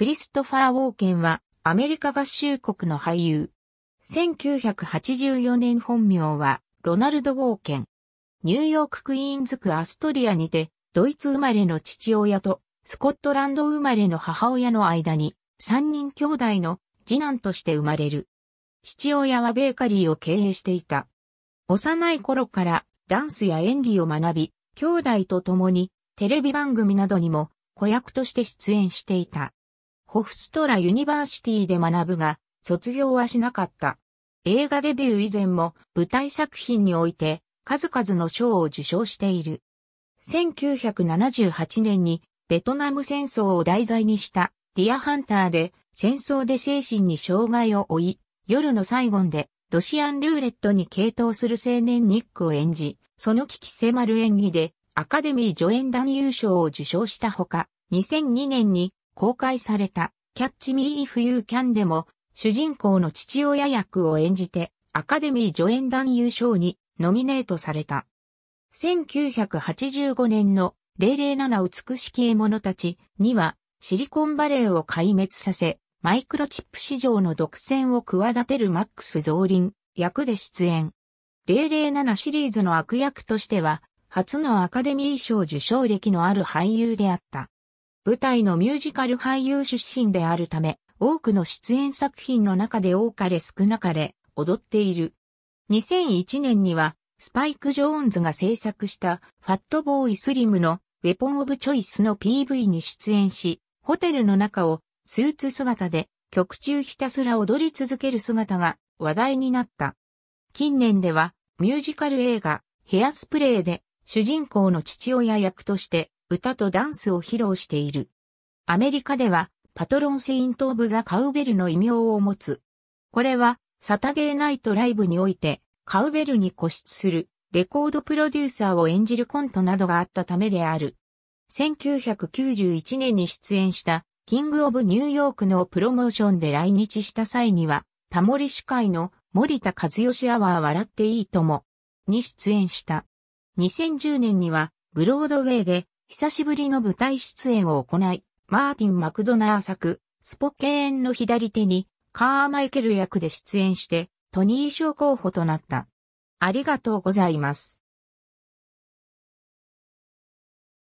クリストファー・ウォーケンは、アメリカ合衆国の俳優。1984年本名は、ロナルド・ウォーケン。ニューヨーク・クイーンズ区アストリアにて、ドイツ生まれの父親と、スコットランド生まれの母親の間に、3人兄弟の次男として生まれる。父親はベーカリーを経営していた。幼い頃からダンスや演技を学び、兄弟と共にテレビ番組などにも子役として出演していた。ホフストラユニバーシティで学ぶが、卒業はしなかった。映画デビュー以前も舞台作品において数々の賞を受賞している。1978年にベトナム戦争を題材にしたディアハンターで戦争で精神に障害を負い、夜のサイゴンでロシアンルーレットに傾倒する青年ニックを演じ、その危機迫る演技でアカデミー助演団優賞を受賞したほか、2002年に公開された、キャッチ・ミー・イフ・ユー・キャンでも、主人公の父親役を演じて、アカデミー助演団優勝にノミネートされた。1985年の007美しき獲物たちには、シリコンバレーを壊滅させ、マイクロチップ市場の独占を企てるマックス・ゾーリン役で出演。007シリーズの悪役としては、初のアカデミー賞受賞歴のある俳優であった。舞台のミュージカル俳優出身であるため、多くの出演作品の中で多かれ少なかれ踊っている。2001年には、スパイク・ジョーンズが制作したファットボーイ・スリムのウェポン・オブ・チョイスの PV に出演し、ホテルの中をスーツ姿で曲中ひたすら踊り続ける姿が話題になった。近年ではミュージカル映画ヘアスプレーで主人公の父親役として歌とダンスを披露している。アメリカでは、パトロンセイント・オブ・ザ・カウベルの異名を持つ。これは、サタデーナイトライブにおいて、カウベルに固執する、レコードプロデューサーを演じるコントなどがあったためである。1991年に出演した、キング・オブ・ニューヨークのプロモーションで来日した際には、タモリ司会の森田和義アワー笑っていいとも、に出演した。2010年には、ブロードウェイで久しぶりの舞台出演を行い、マーティン・マクドナー作、スポケーンの左手に、カーマイケル役で出演して、トニー賞候補となった。ありがとうございます。